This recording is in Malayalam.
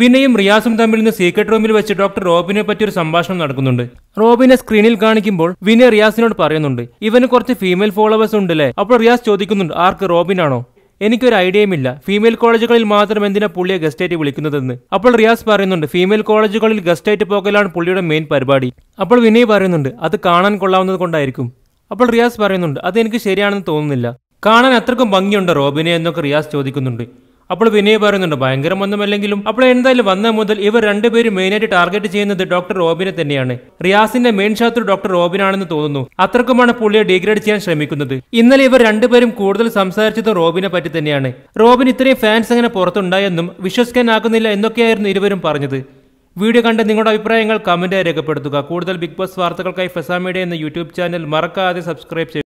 വിനയും റിയാസും തമ്മിൽ നിന്ന് സീക്രട്ട് റൂമിൽ വെച്ച് ഡോക്ടർ റോബിനെ പറ്റി ഒരു സംഭാഷണം നടക്കുന്നുണ്ട് റോബിനെ സ്ക്രീനിൽ കാണിക്കുമ്പോൾ വിനയ റിയാസിനോട് പറയുന്നുണ്ട് ഇവന് കുറച്ച് ഫീമെയിൽ ഫോളോവേഴ്സ് ഉണ്ടല്ലേ അപ്പോൾ റിയാസ് ചോദിക്കുന്നുണ്ട് ആർക്ക് റോബിനാണോ എനിക്കൊരു ഐഡിയയുമില്ല ഫീമെയിൽ കോളേജുകളിൽ മാത്രം എന്തിനാ പുള്ളിയെ ഗസ്റ്റായിട്ട് വിളിക്കുന്നതെന്ന് അപ്പോൾ റിയാസ് പറയുന്നുണ്ട് ഫീമെയിൽ കോളേജുകളിൽ ഗസ്റ്റായിട്ട് പോകലാണ് പുള്ളിയുടെ മെയിൻ പരിപാടി അപ്പോൾ വിനയ് പറയുന്നുണ്ട് അത് കാണാൻ കൊള്ളാവുന്നത് കൊണ്ടായിരിക്കും അപ്പോൾ റിയാസ് പറയുന്നുണ്ട് അത് എനിക്ക് ശരിയാണെന്ന് തോന്നുന്നില്ല കാണാൻ അത്രക്കും ഭംഗിയുണ്ട് റോബിനെ എന്നൊക്കെ റിയാസ് ചോദിക്കുന്നുണ്ട് അപ്പോൾ വിനയ് പറയുന്നുണ്ട് ഭയങ്കരമൊന്നുമല്ലെങ്കിലും അപ്പോൾ എന്തായാലും വന്ന മുതൽ ഇവർ രണ്ടുപേരും മെയിനായിട്ട് ടാർഗറ്റ് ചെയ്യുന്നത് ഡോക്ടർ റോബിനെ തന്നെയാണ് റിയാസിന്റെ മെയിൻ ശത്രു ഡോക്ടർ റോബിനാണെന്ന് തോന്നുന്നു അത്രക്കുമാണ് പുള്ളിയെ ഡിഗ്രേഡ് ചെയ്യാൻ ശ്രമിക്കുന്നത് ഇന്നലെ ഇവർ രണ്ടുപേരും കൂടുതൽ സംസാരിച്ചത് റോബിനെ പറ്റി തന്നെയാണ് റോബിൻ ഇത്രയും ഫാൻസ് അങ്ങനെ പുറത്തുണ്ടായെന്നും വിശ്വസിക്കാനാകുന്നില്ല എന്നൊക്കെയായിരുന്നു ഇരുവരും പറഞ്ഞത് വീഡിയോ കണ്ട് നിങ്ങളുടെ അഭിപ്രായങ്ങൾ കമന്റ് രേഖപ്പെടുത്തുക കൂടുതൽ ബിഗ് ബോസ് വാർത്തകൾക്കായി ഫെസാമീഡിയ എന്ന യൂട്യൂബ് ചാനൽ മറക്കാതെ സബ്സ്ക്രൈബ് ചെയ്യുക